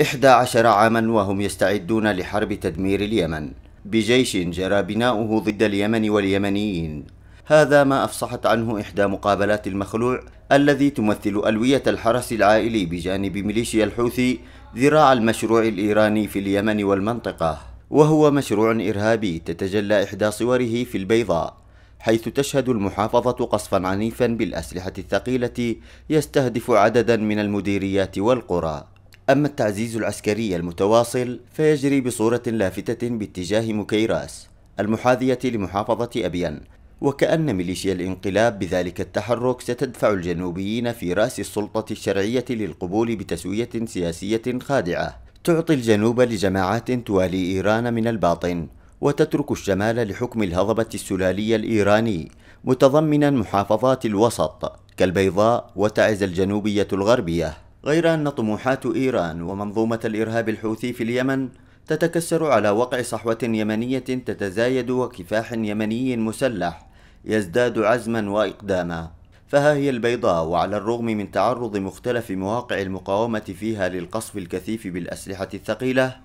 11 عاما وهم يستعدون لحرب تدمير اليمن بجيش جرى بناؤه ضد اليمن واليمنيين هذا ما أفصحت عنه إحدى مقابلات المخلوع الذي تمثل ألوية الحرس العائلي بجانب ميليشيا الحوثي ذراع المشروع الإيراني في اليمن والمنطقة وهو مشروع إرهابي تتجلى إحدى صوره في البيضاء حيث تشهد المحافظة قصفا عنيفا بالأسلحة الثقيلة يستهدف عددا من المديريات والقرى أما التعزيز العسكري المتواصل فيجري بصورة لافتة باتجاه مكيراس المحاذية لمحافظة أبيان وكأن ميليشيا الانقلاب بذلك التحرك ستدفع الجنوبيين في رأس السلطة الشرعية للقبول بتسوية سياسية خادعة تعطي الجنوب لجماعات توالي إيران من الباطن وتترك الشمال لحكم الهضبة السلالية الإيراني متضمنا محافظات الوسط كالبيضاء وتعز الجنوبية الغربية غير أن طموحات إيران ومنظومة الإرهاب الحوثي في اليمن تتكسر على وقع صحوة يمنية تتزايد وكفاح يمني مسلح يزداد عزما وإقداما فها هي البيضاء وعلى الرغم من تعرض مختلف مواقع المقاومة فيها للقصف الكثيف بالأسلحة الثقيلة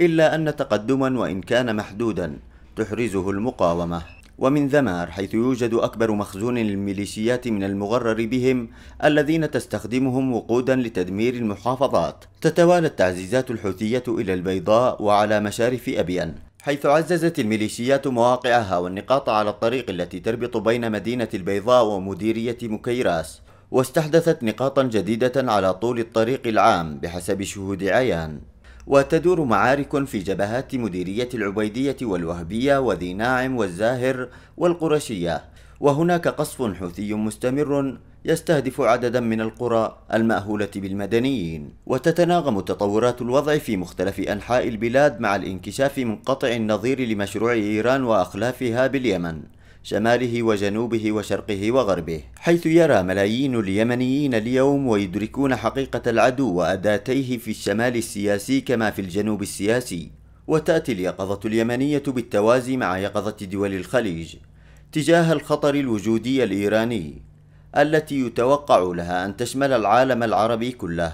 إلا أن تقدما وإن كان محدودا تحرزه المقاومة ومن ذمار حيث يوجد أكبر مخزون للميليشيات من المغرر بهم الذين تستخدمهم وقودا لتدمير المحافظات تتوالى التعزيزات الحوثية إلى البيضاء وعلى مشارف أبيان حيث عززت الميليشيات مواقعها والنقاط على الطريق التي تربط بين مدينة البيضاء ومديرية مكيراس واستحدثت نقاطا جديدة على طول الطريق العام بحسب شهود عيان وتدور معارك في جبهات مديرية العبيدية والوهبية وذي ناعم والزاهر والقرشية وهناك قصف حوثي مستمر يستهدف عددا من القرى المأهولة بالمدنيين وتتناغم تطورات الوضع في مختلف أنحاء البلاد مع الانكشاف منقطع النظير لمشروع إيران وأخلافها باليمن شماله وجنوبه وشرقه وغربه حيث يرى ملايين اليمنيين اليوم ويدركون حقيقة العدو وأداتيه في الشمال السياسي كما في الجنوب السياسي وتأتي اليقظة اليمنية بالتوازي مع يقظة دول الخليج تجاه الخطر الوجودي الإيراني التي يتوقع لها أن تشمل العالم العربي كله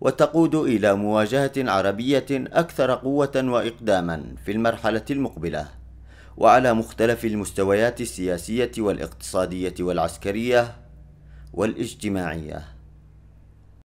وتقود إلى مواجهة عربية أكثر قوة وإقداما في المرحلة المقبلة وعلى مختلف المستويات السياسية والاقتصادية والعسكرية والاجتماعية